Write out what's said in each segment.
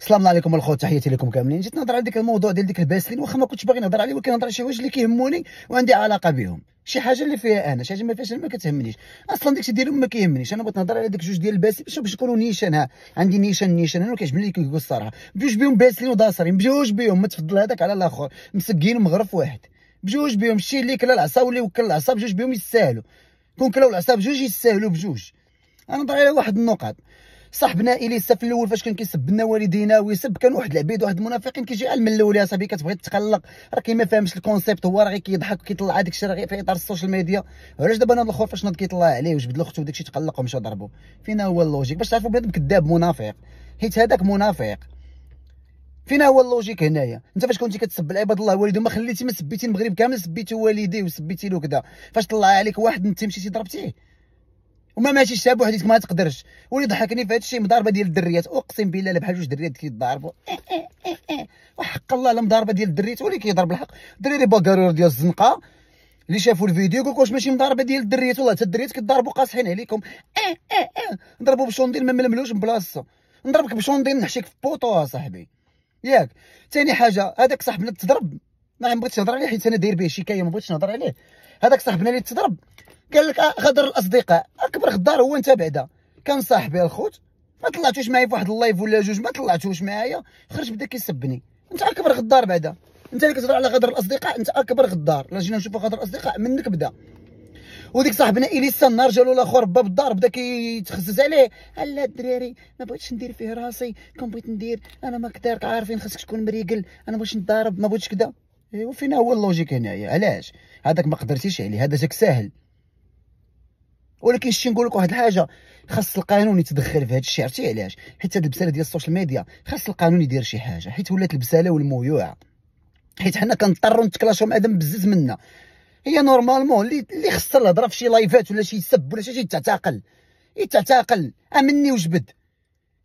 السلام عليكم الخوت تحياتي لكم كاملين جيت نهضر على ديك الموضوع ديال ديك الباسلين واخا ما كنتش باغي نهضر عليه ولكن نهضر على شي حوايج اللي كيهموني وعندي علاقه بهم شي حاجه اللي فيها انا شي حاجه ما فيهاش ما كتهمنيش اصلا الشيء ديالهم ما كيهمنيش انا بغيت نهضر على ديك جوج ديال الباسلين باش باش يكونوا نيشان ها عندي نيشان نيشان انا كيعجبني اللي كيقول الصراحه بجوج بهم باسلين وداصرين بجوج بهم متفضل هذاك على الاخر مسكين مغرف واحد بجوج بهم الشيء اللي كلا العصا واللي وكل العصا بجوج بهم يستاهلوا كون كلاو العصا بجوج يستاهلوا بجوج انا نهضر على واحد النقط صاحبنا اليسا في الاول فاش كان كيسب لنا والدينا ويسب كان واحد العبيد واحد المنافقين كيجي على من الاول يا صاحبي كتبغي تتقلق راه كي ما فاهمش الكونسيبت هو راه غير كيضحك وكيطلع هذاك الشيء راه غير في اطار السوشيال ميديا علاش دابا انا الاخر فاش ناض كيطلع عليه وجبد له اختو وداك الشيء تقلق ومشى ضربه فينا هو اللوجيك باش تعرفوا بنادم كذاب منافق حيت هذاك منافق فينا هو اللوجيك هنايا انت فاش كنتي كتسب العباد الله والديه ما خليتي ما سبيتي المغرب كامل سبيتي والديه وسبيتي له كذا فاش طلع عليك واحد انت مشيتي ضربتيه وما ماشي شاب وحديتك ما تقدرش ولي ضحكني في هذا الشيء مضاربه ديال الدريات اقسم بالله بحال جوج دريات كيتضاربوا إيه، إيه، إيه، وحق الله المضاربه ديال الدريات ولي كيضرب الحق دريري باكارور ديال الزنقه اللي شافوا الفيديو قالك واش ماشي مضاربه ديال الدريات والله حتى الدريات كضربوا قاصحين عليكم نضربوا بشوندين ما ململوش بلاصتو نضربك بشوندين نحشيك في بوطو صاحبي ياك ثاني حاجه هذاك صاحبنا تضرب ما بغيتش نهضر عليه حيت انا داير به شكايه ما بغيتش نهضر عليه هذاك صاحبنا اللي تضرب قال لك آه، غدر الاصدقاء اكبر غدار هو انت بعدا كان صاحبي الخوت ما طلعتوش معايا في واحد اللايف ولا جوج ما طلعتوش معايا خرج بدا كيسبني انت اكبر غدار بعدا انت اللي كتهضر على غدر الاصدقاء انت اكبر غدار لا جينا نشوفوا غدر الاصدقاء منك بدا وديك صاحبنا اليسا النهار جالو الاخر باب الدار بدا كيتخزز عليه الا الدراري ما بغيتش ندير فيه راسي كون بغيت ندير انا ما كدارك عارفين خاصك تكون مريقل انا بغيتش نضارب ما بغيتش كدا ايوا فينا هو اللوجيك هنايا علاش هذاك ما قدرتيش عليه هذا جاك ساهل ولكن شتي نقول لك واحد الحاجه خاص القانون يتدخل في هذا الشيء عرفتي علاش حيت هاد البساله ديال السوشيال ميديا خاص القانون يدير شي حاجه حيت ولات البساله والمويوعه حيت حنا كنضطروا نتكلاشوا مع ادم بزز منا هي نورمالمون اللي اللي خصها الهضره في شي لايفات ولا شي سب ولا شي شي تعتقل يتعتقل امني وجبد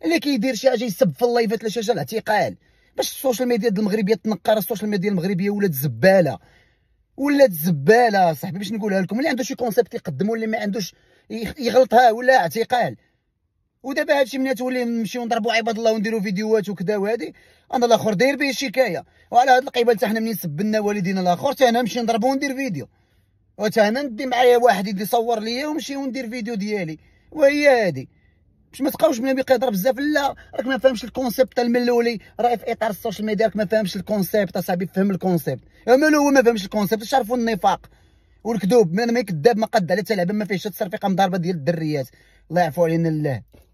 اللي كيدير شي حاجه يسب في اللايفات ولا شي حاجه الاعتقال باش السوشيال ميديا المغربيه تنقر السوشيال ميديا المغربيه ولات زباله ولات زباله صاحبي باش نقولها لكم اللي عنده شي كونسيبت يقدمه واللي ما عندوش يغلطها ولا اعتقال ودابا هادشي ملي تولي نمشيو نضربوا عباد الله ونديروا فيديوهات وكذا وهادي انا الاخر داير به شكايه وعلى هاد القبال حتى حنا منين سبنا والدينا الاخر حتى انا نمشي نضربو وندير فيديو وتا انا ندي معايا واحد يدي يصور ليا ونمشي وندير فيديو ديالي وهي هادي باش ما تبقاوش بنا كيهضر بزاف لا راك ما فاهمش الكونسيبت من الاولي راه في اطار السوشيال ميديا راك ما فاهمش الكونسيبت اصاحبي فهم الكونسيبت مالو هو ما فاهمش الكونسيبت شرفوا النفاق والكذوب ما كذاب ما قد على تلعب ما فيهش التصرفيقه مضاربه ديال الدريات الله يعفو علينا الله